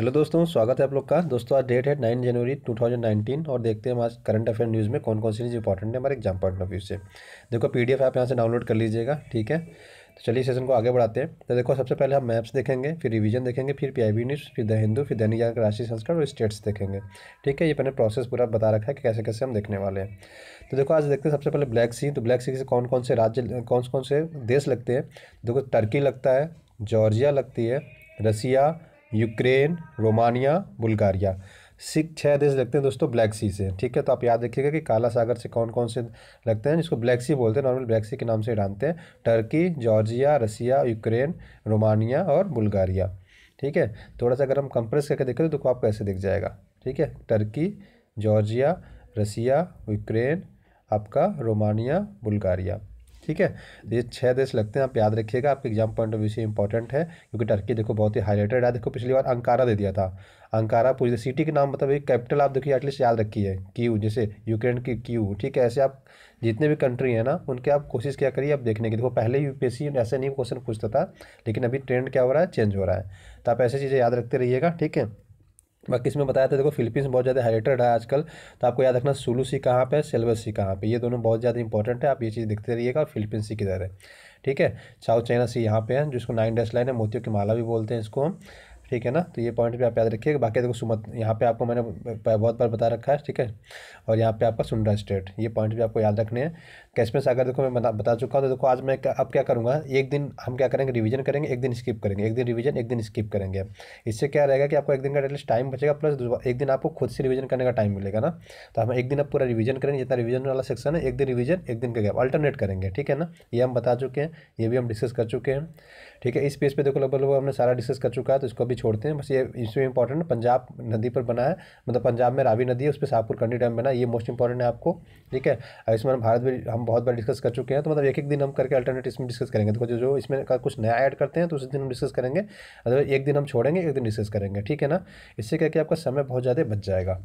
hello दोस्तों स्वागत है आप लोग का दोस्तों आज डेट है नाइन जनवरी 2019 और देखते हैं हम आज करंट अफेयर न्यूज़ में कौन कौन सी चीज इंपॉर्टेंट है हमारे एग्जाम पॉइंट ऑफ व्यू से देखो पीडीएफ आप यहाँ से डाउनलोड कर लीजिएगा ठीक है तो चलिए सेशन को आगे बढ़ाते हैं तो देखो सबसे पहले हम मैप्स देखेंगे फिर रिविजन देखेंगे फिर पी न्यूज़ फिर द हिंदू फिर दैनिक जागरण राष्ट्रीय संस्कार और स्टेट्स देखेंगे ठीक है ये मैंने प्रोसेस पूरा बता रखा है कि कैसे कैसे हम देखने वाले हैं तो देखो आज देखते हैं सबसे पहले ब्लैक सी तो ब्लैक सी से कौन कौन से राज्य कौन कौन से देश लगते हैं देखो टर्की लगता है जॉर्जिया लगती है रसिया यूक्रेन रोमानिया बुल्गारिया सिख छः देश लगते हैं दोस्तों ब्लैक सी से ठीक है तो आप याद रखिएगा कि काला सागर से कौन कौन से लगते हैं जिसको ब्लैक सी बोलते हैं नॉर्मल ब्लैक सी के नाम से जानते हैं Turkey Georgia Russia Ukraine Romania और बुल्गारिया ठीक है थोड़ा सा अगर हम कंप्रेस करके देखें तो आपको ऐसे दिख जाएगा ठीक है टर्की जॉर्जिया रसिया यूक्रेन आपका रोमानिया बुल्गारिया ठीक है तो ये छः देश लगते हैं आप याद रखिएगा आपके एग्जाम पॉइंट ऑफ व्यू से इंपॉर्टेंट है क्योंकि टर्की देखो बहुत ही हाईलाइटेड है देखो पिछली बार अंकारा दे दिया था अंकारा पूरी सिटी के नाम मतलब एक कैपिटल आप देखिए एटलीस्ट याद रखी है क्यू जैसे यूक्रेन की क्यू ठीक है ऐसे आप जितने भी कंट्री हैं ना उनके आप कोशिश क्या करिए आप देखने की देखो पहले यूपीएससी ऐसे नहीं क्वेश्चन पूछता था लेकिन अभी ट्रेंड क्या हो रहा है चेंज हो रहा है तो आप ऐसी चीज़ें याद रखते रहिएगा ठीक है बाकी इसमें बताया था देखो फिलीपींस बहुत ज़्यादा हाईलाइटेड है आजकल तो आपको याद रखना सुलू सी कहाँ पर सिल्वर सी कहाँ पे ये दोनों बहुत ज़्यादा इंपॉर्टेंट है आप ये चीज़ देखते रहिएगा और फिलीपींस सी किधर है ठीक है साउथ चाइना सी यहाँ पे है जिसको नाइन डैश लाइन है मोतियों की माला भी बोलते हैं इसको हम ठीक है ना तो ये पॉइंट भी आप याद रखिएगा बाकी देखो सुमत यहाँ पे आपको मैंने बहुत बार बता रखा है ठीक है और यहाँ पे आपका सुंडा स्टेट ये पॉइंट भी आपको याद रखने हैं कैशबैक अगर देखो मैं बता बता चुका हूँ तो देखो आज मैं अब क्या करूँगा एक दिन हम क्या करेंगे रिवीजन करेंगे एक दिन स्किप करेंगे एक दिन रिवीजन एक दिन स्किप करेंगे इससे क्या रहेगा कि आपको एक दिन का एटलीस्ट टाइम बचेगा प्लस एक दिन आपको खुद से रिवीजन करने का टाइम मिलेगा ना तो हम एक दिन आप पूरा रिवीजन करेंगे जितना रिविजन वाला सेक्शन है एक दिन रिविजन एक दिन का गैप अल्टरनेट करेंगे ठीक है ना ये हम बता चुके हैं ये भी हम डिस्कस कर चुके हैं ठीक है इस पेज पे देखो लगभग हमने सारा डिस्कस कर चुका है तो इसको भी छोड़ते हैं बस ये इसमें इंपॉर्टेंट पंजाब नदी पर बना है मतलब पंजाब में रावी नदी है उस पर शाहपुर कंडी डैम बना है ये मोस्ट इंपॉर्टेंट है आपको ठीक है आयुष्मान भारत भी हम हम बहुत बार डिस्कस कर चुके हैं तो मतलब एक एक दिन हम करके अल्टरनेट इसमें डिस्कस करेंगे तो जो जो इसमें कुछ नया ऐड करते हैं तो उस दिन हम डिस्कस करेंगे अगर एक दिन हम छोड़ेंगे एक दिन डिस्कस करेंगे ठीक है ना इससे क्या कि आपका समय बहुत ज़्यादा बच जाएगा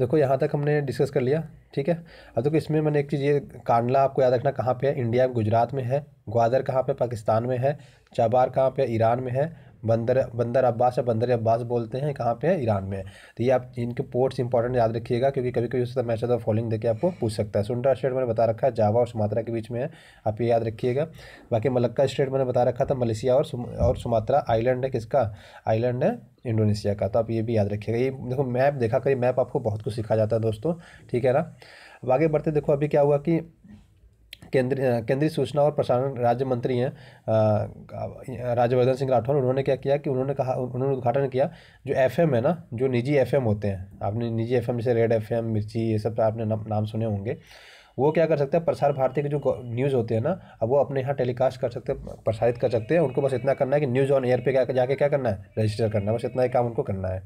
देखो यहाँ तक हमने डिस्कस कर लिया ठीक है अब देखो इसमें मैंने एक चीज़ ये कांडला आपको याद रखना कहाँ पे है इंडिया गुजरात में है ग्वादर कहाँ पे पाकिस्तान में है चाबार कहाँ पे ईरान में है बंदर बंदर अब्बास या बंदर अब्बास बोलते हैं कहाँ पे है ईरान में तो ये आप इनके पोर्ट्स इंपॉर्टेंट याद रखिएगा क्योंकि कभी कभी उसका मैच ऑफ फॉलोइंग देकर आपको पूछ सकता है सुंडा स्टेट मैंने बता रखा है जावा और सुमात्रा के बीच में है आप ये याद रखिएगा बाकी मलक्का स्टेट मैंने बता रखा था मलेशिया और सुम, और सुमात्रा आइलैंड है किसका आइलैंड है इंडोनेशिया का तो आप ये भी याद रखिएगा ये देखो मैप देखा करिए मैप आपको बहुत कुछ सिखा जाता है दोस्तों ठीक है ना अब आगे बढ़ते देखो अभी क्या हुआ कि केंद्रीय केंद्रीय सूचना और प्रसारण राज्य मंत्री हैं राज्यवर्धन सिंह राठौर उन्होंने क्या किया कि उन्होंने कहा उन्होंने उद्घाटन किया जो एफ है ना जो निजी एफ होते हैं आपने निजी एफ जैसे रेड एफ मिर्ची ये सब आपने नाम सुने होंगे वो क्या कर सकते हैं प्रसार भारती के जो न्यूज़ होते हैं ना अब वो अपने यहाँ टेलीकास्ट कर सकते हैं प्रसारित कर सकते हैं उनको बस इतना करना है कि न्यूज़ ऑन एयर पे जाके क्या करना है रजिस्टर करना है बस इतना ही काम उनको करना है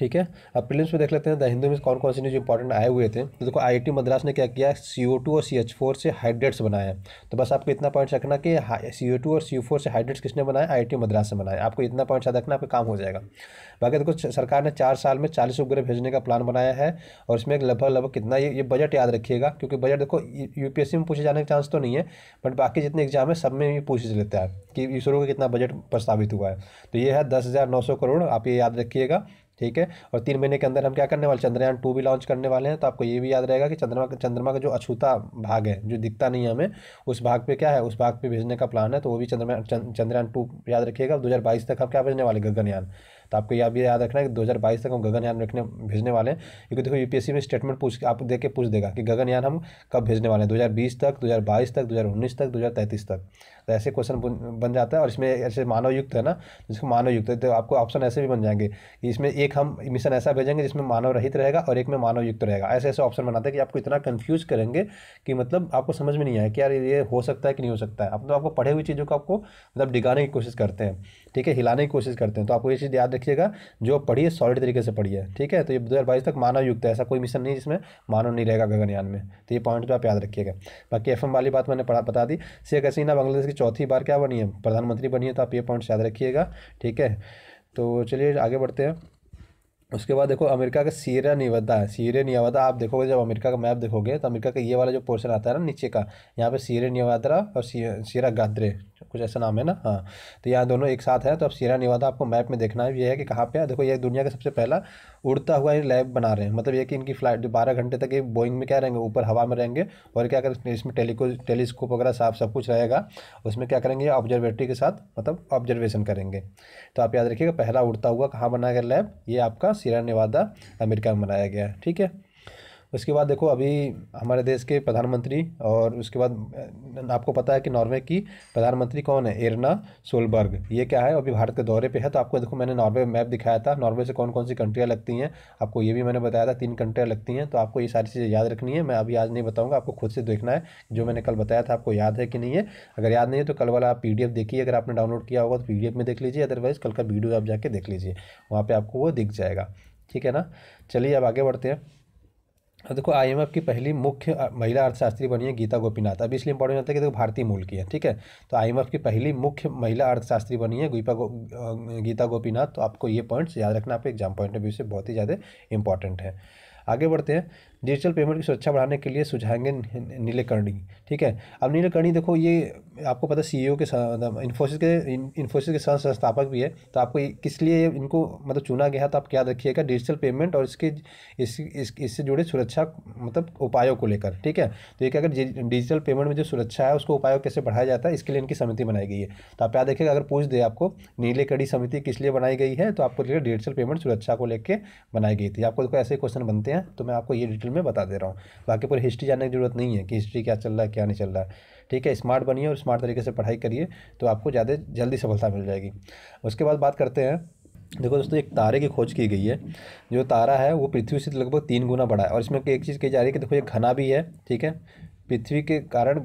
ठीक है अब प्रीलिम्स में देख लेते हैं द हिंदू में कौन कौन से न्यूज इंपॉर्टेंट आए हुए थे तो देखो आई मद्रास ने क्या किया सी और सी से हाइड्रेट्स बनाया तो बस आपको इतना पॉइंट रखना कि सी और सी से हाइड्रेट्स किसने बनाया आई मद्रास से बनाया आपको इतना पॉइंट याद रखना आपका काम हो जाएगा बाकी देखो सरकार ने चार साल में चालीस उपग्रह भेजने का प्लान बनाया है और इसमें लगभग लगभग कितना ये ये बजट याद रखिएगा क्योंकि बजट देखो यूपीएससी में पूछे जाने का चांस तो नहीं है बट बाकी जितने एग्जाम है सब में भी पूछ लेता है कि इसरो का कितना बजट प्रस्तावित हुआ है तो ये है दस हज़ार नौ सौ करोड़ आप ये याद रखिएगा ठीक है और तीन महीने के अंदर हम क्या करने वाले चंद्रयान टू भी लॉन्च करने वाले हैं तो आपको ये भी याद रहेगा कि चंद्रमा चंद्रमा का जो अछूता भाग है जो दिखता नहीं है हमें उस भाग पे क्या है उस भाग पे भेजने का प्लान है तो वो भी चंद्रमा चंद्रयान टू याद रखिएगा दो तक हम क्या भेजने वाले गगनयान तो आपको यह भी याद रखना है कि दो तक हम गगनयान रखने भेजने वाले हैं क्योंकि देखो यूपीएससी में स्टेटमेंट पूछ आप देख के पूछ देगा कि गगनयान हम कब भेजने वाले हैं दो तक दो तक दो तक दो तक तो ऐसे क्वेश्चन बन जाता है और इसमें ऐसे मानव युक्त है ना जिसको मानव युक्त है तो आपको ऑप्शन ऐसे भी बन जाएंगे कि इसमें एक हम मिशन ऐसा भेजेंगे जिसमें मानव रहित रहेगा और एक में मानव युक्त रहेगा ऐसे ऐसे ऑप्शन बनाते हैं कि आपको इतना कन्फ्यूज करेंगे कि मतलब आपको समझ में नहीं आया कि यार ये हो सकता है कि नहीं हो सकता है आप तो आपको पढ़े हुई चीज़ों को आपको मतलब डिगाने की कोशिश करते हैं ठीक है हिलाने की कोशिश करते हैं तो आपको ये चीज़ याद रखिएगा जो पढ़िए सॉलिड तरीके से पढ़िए ठीक है तो ये दो तक मानव युक्त है ऐसा कोई मिशन नहीं जिसमें मानव नहीं रहेगा गगनयान में तो ये पॉइंट तो आप याद रखिएगा बाकी एफ वाली बात मैंने पढ़ा बता दी शेख हसीना बांग्लादेश की चौथी बार क्या बनी है प्रधानमंत्री बनी है तो आप ये पॉइंट्स याद रखिएगा ठीक है तो चलिए आगे बढ़ते हैं उसके बाद देखो अमेरिका का सीरिया निवादा है सीरिया निवादा आप देखोगे जब अमेरिका का मैप देखोगे तो अमेरिका का ये वाला जो पोर्शन आता है ना नीचे का यहाँ पे सीरे निवादरा और सीरा गाद्रे कुछ ऐसा नाम है ना हाँ तो यहाँ दोनों एक साथ है तो अब सीरा निवादा आपको मैप में देखना है ये है कि कहाँ पे है देखो ये दुनिया का सबसे पहला उड़ता हुआ ये लैब बना रहे हैं मतलब ये कि इनकी फ्लाइट बारह घंटे तक ये बोइंग में क्या रहेंगे ऊपर हवा में रहेंगे और क्या करें इसमें टेलीको टेलीस्कोप वगैरह साफ सब कुछ रहेगा उसमें क्या करेंगे ऑब्जर्वेटरी के साथ मतलब ऑब्जर्वेशन करेंगे तो आप याद रखिएगा पहला उड़ता हुआ कहाँ बनाया गया लैब ये आपका सीरा नेवादा अमेरिका में बनाया गया है ठीक है उसके बाद देखो अभी हमारे देश के प्रधानमंत्री और उसके बाद आपको पता है कि नॉर्वे की प्रधानमंत्री कौन है एरना सोलबर्ग ये क्या है अभी भारत के दौरे पे है तो आपको देखो मैंने नॉर्वे मैप दिखाया था नॉर्वे से कौन कौन सी कंट्रियाँ लगती हैं आपको ये भी मैंने बताया था तीन कंट्रियाँ लगती हैं तो आपको ये सारी चीज़ें याद रखनी है मैं अभी आज नहीं बताऊँगा आपको खुद से देखना है जो मैंने कल बताया था आपको याद है कि नहीं है अगर याद नहीं है तो कल वाला आप पी देखिए अगर आपने डाउनलोड किया होगा तो पी में देख लीजिए अदरवाइज़ कल का वीडियो आप जाके देख लीजिए वहाँ पर आपको वो दिख जाएगा ठीक है ना चलिए अब आगे बढ़ते हैं अब देखो एफ की पहली मुख्य महिला अर्थशास्त्री बनी है गीता गोपीनाथ अब इसलिए इंपॉर्टेंट होता है कि देखो भारतीय मूल की है ठीक है तो एफ़ की पहली मुख्य महिला अर्थशास्त्री बनी है गीपा गो, गीता गोपीनाथ तो आपको ये पॉइंट्स याद रखना आपको एग्जाम पॉइंट ऑफ व्यू से बहुत ही ज़्यादा इंपॉर्टेंट है आगे बढ़ते हैं डिजिटल पेमेंट की सुरक्षा बढ़ाने के लिए सुझाएंगे नीलेकर्णी ठीक है अब नीलेकर्णी देखो ये आपको पता सी e के इन्फोसिस मतलब के इन्फोसिस के साथ संस्थापक भी है तो आपको किस लिए इनको मतलब चुना गया तो आप क्या रखिएगा डिजिटल पेमेंट और इसके इस इससे इस जुड़े सुरक्षा मतलब उपायों को लेकर ठीक है तो ये अगर डिजिटल पेमेंट में जो सुरक्षा है उसको उपायों कैसे बढ़ाया जाता है इसके लिए इनकी समिति बनाई गई है तो आप याद देखिएगा अगर पूछ दे आपको नीले कड़ी समिति किस लिए बनाई गई है तो आपको डिजिटल पेमेंट सुरक्षा को लेकर बनाई गई थी आपको देखो ऐसे क्वेश्चन बनते हैं तो मैं आपको ये डिटेल डिटेल में बता दे रहा हूँ बाकी पूरी हिस्ट्री जानने की जरूरत नहीं है कि हिस्ट्री क्या चल रहा है क्या नहीं चल रहा है ठीक है स्मार्ट बनिए और स्मार्ट तरीके से पढ़ाई करिए तो आपको ज़्यादा जल्दी सफलता मिल जाएगी उसके बाद बात करते हैं देखो दोस्तों एक तारे की खोज की गई है जो तारा है वो पृथ्वी से लगभग तीन गुना बड़ा है और इसमें एक चीज़ कही जा रही है कि देखो ये घना भी है ठीक है पृथ्वी के कारण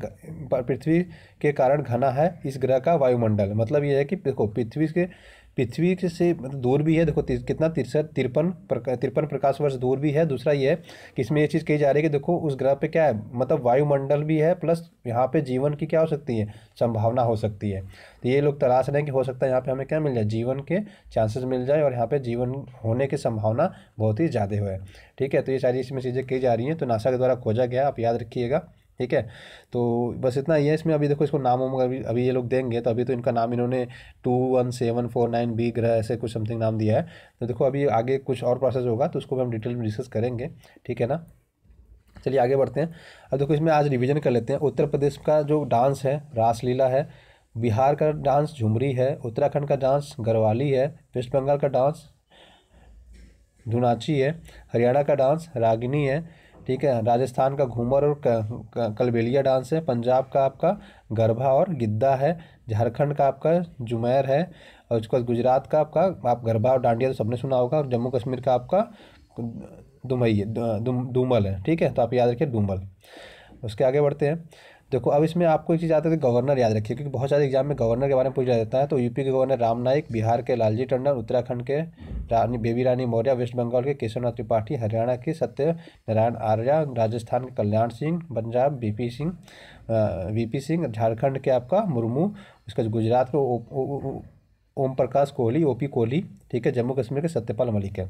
पृथ्वी के कारण घना है इस ग्रह का वायुमंडल मतलब ये है कि देखो पृथ्वी के पृथ्वी से मतलब दूर भी है देखो तिर, कितना तिरसठ तिरपन प्रका, तिरपन प्रकाश वर्ष दूर भी है दूसरा ये है कि इसमें ये चीज़ कही जा रही है कि देखो उस ग्रह पे क्या है मतलब वायुमंडल भी है प्लस यहाँ पे जीवन की क्या हो सकती है संभावना हो सकती है तो ये लोग तलाश रहे हैं कि हो सकता है यहाँ पर हमें क्या मिल जाए जीवन के चांसेस मिल जाए और यहाँ पर जीवन होने की संभावना बहुत ही ज़्यादा है ठीक है तो ये सारी इसमें चीज़ें कही जा रही हैं तो नासा के द्वारा खोजा गया आप याद रखिएगा ठीक है तो बस इतना ही है इसमें अभी देखो इसको नाम वाम अभी अभी ये लोग देंगे तो अभी तो इनका नाम इन्होंने two one seven four nine B ग्रह ऐसे कुछ समथिंग नाम दिया है तो देखो अभी आगे कुछ और प्रोसेस होगा तो उसको भी हम डिटेल में डिस्कस करेंगे ठीक है ना चलिए आगे बढ़ते हैं अब देखो इसमें आज रिविज़न कर लेते हैं उत्तर प्रदेश का जो डांस है रासलीला है बिहार का डांस झुमरी है उत्तराखंड का डांस गरवाली है वेस्ट बंगाल का डांस धुनाची है हरियाणा का डांस रागिनी है ठीक है राजस्थान का घूमर और कलबेलिया डांस है पंजाब का आपका गरबा और गिद्दा है झारखंड का आपका जुमैर है और उसके बाद गुजरात का आपका आप गरबा और डांडिया तो सबने सुना होगा और जम्मू कश्मीर का आपका दुमई डूमल है ठीक है तो आप याद रखिए डूमल उसके आगे बढ़ते हैं देखो अब इसमें आपको एक चीज़ आता है गवर्नर याद रखिए क्योंकि बहुत सारे एग्जाम में गवर्नर के बारे में पूछा जाता है तो यूपी के गवर्नर राम नाइक बिहार के लालजी टंडन उत्तराखंड के रानी बेबी रानी मौर्य वेस्ट बंगाल के केशवनाथ त्रिपाठी हरियाणा के सत्य नारायण आर्या राजस्थान के कल्याण सिंह पंजाब बीपी सिंह वीपी सिंह झारखंड के आपका मुर्मू उसका गुजरात के ओम प्रकाश कोहली ओपी कोहली ठीक है जम्मू कश्मीर के सत्यपाल मलिक है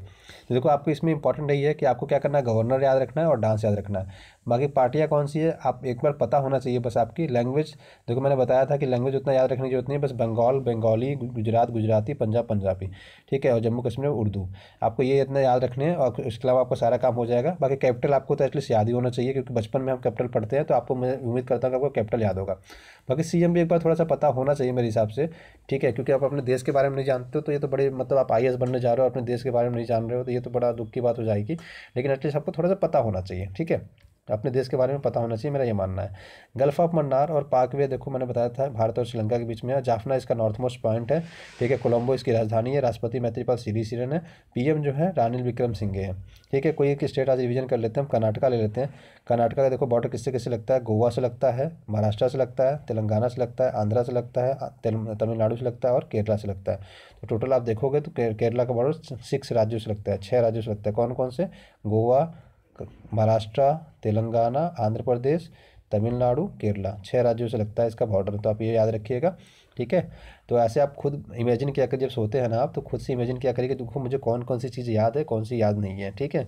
तो देखो आपको इसमें इंपॉर्टेंट यही है कि आपको क्या करना है गवर्नर याद रखना है और डांस याद रखना है बाकी पार्टियाँ कौन सी है आप एक बार पता होना चाहिए बस आपकी लैंग्वेज देखो मैंने बताया था कि लैंग्वेज उतना याद रखने की जरूरत नहीं है बस बंगाल बंगाली गुजरात गुजराती पंजाब पंजाबी ठीक है और जम्मू कश्मीर में उर्दू आपको ये इतना याद रखने हैं और इसके अलावा आपका सारा काम हो जाएगा बाकी कैपिटल आपको तो एटलीस्ट याद ही होना चाहिए क्योंकि बचपन में हम कैपिटल पढ़ते हैं तो आपको मैं उम्मीद करता हूँ कि आपको कैपिटल याद होगा बाकी सी भी एक बार थोड़ा सा पता होना चाहिए मेरे हिसाब से ठीक है क्योंकि आप अपने देश के बारे में नहीं जानते हो तो ये तो बड़े मतलब आप आई बनने जा रहे हो अपने देश के बारे में नहीं जान रहे हो तो ये तो बड़ा दुख की बात हो जाएगी लेकिन एटलीस्ट आपको थोड़ा सा पता होना चाहिए ठीक है अपने देश के बारे में पता होना चाहिए मेरा ये मानना है गल्फ ऑफ मन्नार और पाकवे देखो मैंने बताया था भारत और श्रीलंका के बीच में है जाफना इसका नॉर्थ मोस्ट पॉइंट है ठीक है कोलंबो इसकी राजधानी है राष्ट्रपति मैत्रीपाल सिरन है पीएम जो है रानिल विक्रम सिंह है ठीक है कोई एक स्टेट आज रिविजन कर लेते हैं हम कर्नाटका ले लेते हैं कर्नाटका का देखो बॉर्डर किससे किससे लगता है गोवा से लगता है महाराष्ट्र से लगता है तेलंगाना से लगता है आंध्रा से लगता है तमिलनाडु से लगता है और केरला से लगता है तो टोटल आप देखोगे तो केरला का बॉर्डर सिक्स राज्यों से लगता है छः राज्यों से लगता है कौन कौन से गोवा महाराष्ट्र तेलंगाना आंध्र प्रदेश तमिलनाडु केरला छः राज्यों से लगता है इसका बॉर्डर तो आप ये याद रखिएगा ठीक है तो ऐसे आप खुद इमेजिन किया करिए जब सोते हैं ना आप तो खुद से इमेजिन किया करिए कि देखो मुझे कौन कौन सी चीज़ याद है कौन सी याद नहीं है ठीक है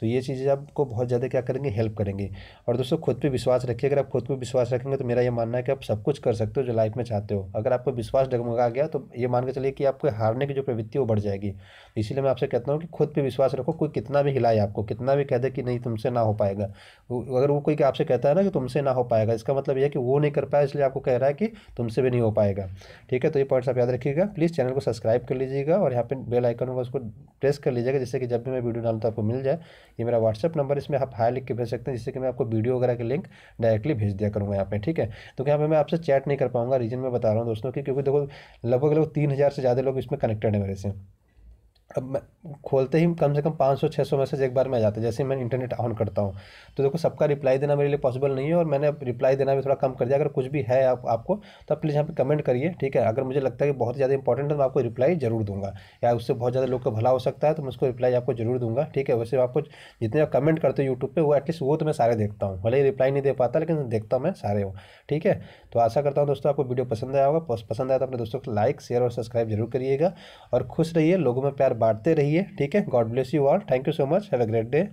तो ये चीज़ें आपको बहुत ज़्यादा क्या करेंगे हेल्प करेंगे और दोस्तों खुद पर विश्वास रखिए अगर आप खुद पर विश्वास रखेंगे तो मेरा ये मानना है कि आप सब कुछ कर सकते हो जो लाइफ में चाहते हो अगर आपको विश्वास डगमगा गया तो ये मान के चलिए कि आपको हारने की जो प्रवृत्ति वो बढ़ जाएगी इसीलिए मैं आपसे कहता हूँ कि खुद पर विश्वास रखो कोई कितना भी हिलाए आपको कितना भी कह दे कि नहीं तुमसे ना हो पाएगा अगर वो कोई आपसे कहता है ना कि तुमसे ना हो पाएगा इसका मतलब यह है कि वो नहीं कर पाया इसलिए आपको कह रहा है कि तुमसे भी नहीं हो पाएगा ठीक है तो ये पॉइंट्स आप याद रखिएगा प्लीज़ चैनल को सब्सक्राइब कर लीजिएगा और यहाँ पे बेल आइकन होगा उसको प्रेस कर लीजिएगा जिससे कि जब भी मैं वीडियो डालूँ तो आपको मिल जाए ये मेरा व्हाट्सअप नंबर इसमें आप हाई लिख के भेज सकते हैं जिससे कि मैं आपको वीडियो वगैरह के लिंक डायरेक्टली भेज दिया करूँगा यहाँ पे ठीक है तो यहाँ पर मैं आपसे चैट नहीं कर पाऊँगा रीजन में बता रहा हूँ दोस्तों की क्योंकि देखो लगभग लगभग तीन से ज़्यादा लोग इसमें कनेक्टेड है मेरे से अब खोलते ही कम से कम 500 600 मैसेज एक बार में आ जाते हैं जैसे मैं इंटरनेट ऑन करता हूँ तो देखो सबका रिप्लाई देना मेरे लिए पॉसिबल नहीं है और मैंने रिप्लाई देना भी थोड़ा कम कर दिया अगर कुछ भी है आप, आपको तो आप प्लीज़ यहाँ पे कमेंट करिए ठीक है अगर मुझे लगता है कि बहुत ज़्यादा इंपॉर्टेंट है तो मैं आपको रिप्लाई जरूर दूंगा या उससे बहुत ज़्यादा लोग का भला हो सकता है तो मैं उसको रिप्लाई आपको जरूर दूंगा ठीक है वैसे आपको जितने आप कमेंट करते हो यूट्यूब पर वो एटलीस्ट वो तो मैं सारे देखता हूँ भले ही रिप्लाई नहीं दे पाता लेकिन देखता हूँ मैं सारे हूँ ठीक है तो आशा करता हूँ दोस्तों आपको वीडियो पसंद आया होगा पसंद आया तो अपने दोस्तों को लाइक शेयर और सब्सक्राइब जरूर करिएगा और खुश रहिए लोगों में प्यार बांटते रहिए ठीक है God bless you all thank you so much have a great day